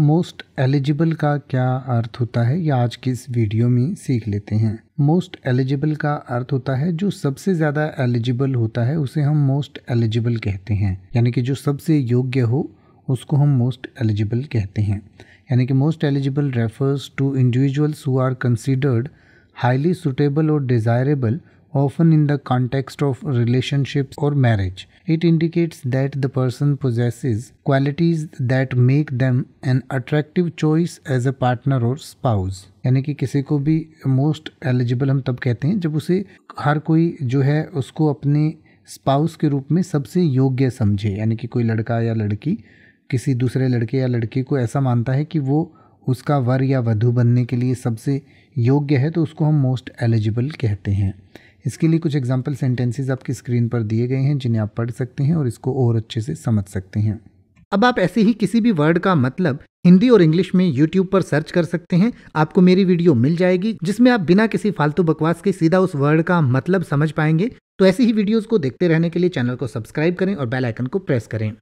Most eligible का क्या अर्थ होता है या आज की इस वीडियो में सीख लेते हैं मोस्ट एलिजिबल का अर्थ होता है जो सबसे ज़्यादा एलिजिबल होता है उसे हम मोस्ट एलिजिबल कहते हैं यानी कि जो सबसे योग्य हो उसको हम मोस्ट एलिजिबल कहते हैं यानी कि most eligible refers to individuals who are considered highly suitable और desirable often in the context of relationships or marriage. It indicates that the person possesses qualities that make them an attractive choice as a partner or spouse. यानी कि किसी को भी most eligible हम तब कहते हैं जब उसे हर कोई जो है उसको अपने स्पाउस के रूप में सबसे योग्य समझे यानी कि कोई लड़का या लड़की किसी दूसरे लड़के या लड़की को ऐसा मानता है कि वो उसका वर या वधु बनने के लिए सबसे योग्य है तो उसको हम मोस्ट एलिजिबल कहते हैं इसके लिए कुछ एग्जाम्पल सेंटेंसेज आपकी स्क्रीन पर दिए गए हैं जिन्हें आप पढ़ सकते हैं और इसको और अच्छे से समझ सकते हैं अब आप ऐसे ही किसी भी वर्ड का मतलब हिंदी और इंग्लिश में यूट्यूब पर सर्च कर सकते हैं आपको मेरी वीडियो मिल जाएगी जिसमें आप बिना किसी फालतू बकवास के सीधा उस वर्ड का मतलब समझ पाएंगे तो ऐसी ही वीडियोस को देखते रहने के लिए चैनल को सब्सक्राइब करें और बेल आइकन को प्रेस करें